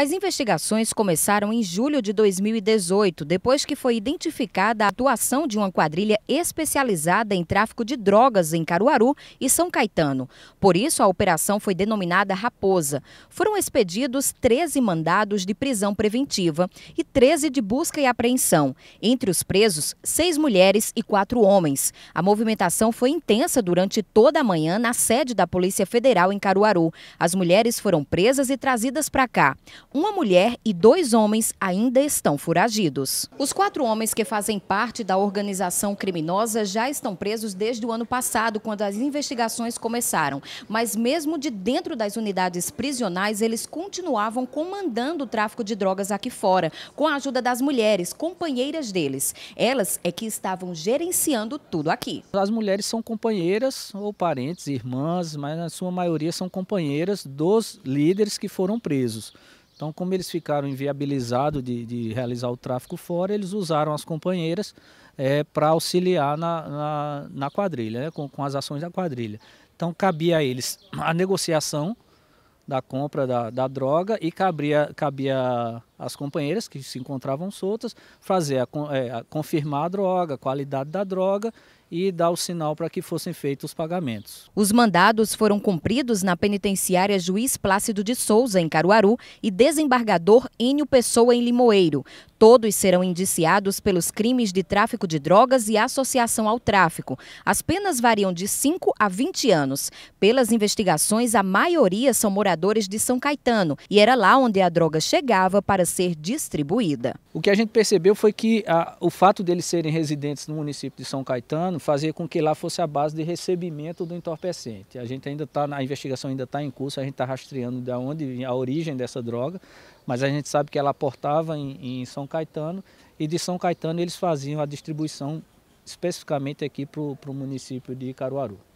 As investigações começaram em julho de 2018, depois que foi identificada a atuação de uma quadrilha especializada em tráfico de drogas em Caruaru e São Caetano. Por isso, a operação foi denominada Raposa. Foram expedidos 13 mandados de prisão preventiva e 13 de busca e apreensão. Entre os presos, seis mulheres e quatro homens. A movimentação foi intensa durante toda a manhã na sede da Polícia Federal em Caruaru. As mulheres foram presas e trazidas para cá. Uma mulher e dois homens ainda estão foragidos. Os quatro homens que fazem parte da organização criminosa já estão presos desde o ano passado, quando as investigações começaram. Mas mesmo de dentro das unidades prisionais, eles continuavam comandando o tráfico de drogas aqui fora, com a ajuda das mulheres, companheiras deles. Elas é que estavam gerenciando tudo aqui. As mulheres são companheiras ou parentes, irmãs, mas na sua maioria são companheiras dos líderes que foram presos. Então, como eles ficaram inviabilizados de, de realizar o tráfico fora, eles usaram as companheiras é, para auxiliar na, na, na quadrilha, né? com, com as ações da quadrilha. Então, cabia a eles a negociação da compra da, da droga e cabia, cabia as companheiras que se encontravam soltas, fazer a, é, a confirmar a droga, a qualidade da droga e dar o sinal para que fossem feitos os pagamentos. Os mandados foram cumpridos na penitenciária Juiz Plácido de Souza, em Caruaru, e desembargador Enio Pessoa, em Limoeiro. Todos serão indiciados pelos crimes de tráfico de drogas e associação ao tráfico. As penas variam de 5 a 20 anos. Pelas investigações, a maioria são moradores de São Caetano, e era lá onde a droga chegava para ser distribuída. O que a gente percebeu foi que a, o fato deles serem residentes no município de São Caetano fazia com que lá fosse a base de recebimento do entorpecente. A gente ainda está, a investigação ainda está em curso, a gente está rastreando de onde a origem dessa droga, mas a gente sabe que ela aportava em, em São Caetano e de São Caetano eles faziam a distribuição especificamente aqui para o município de Caruaru.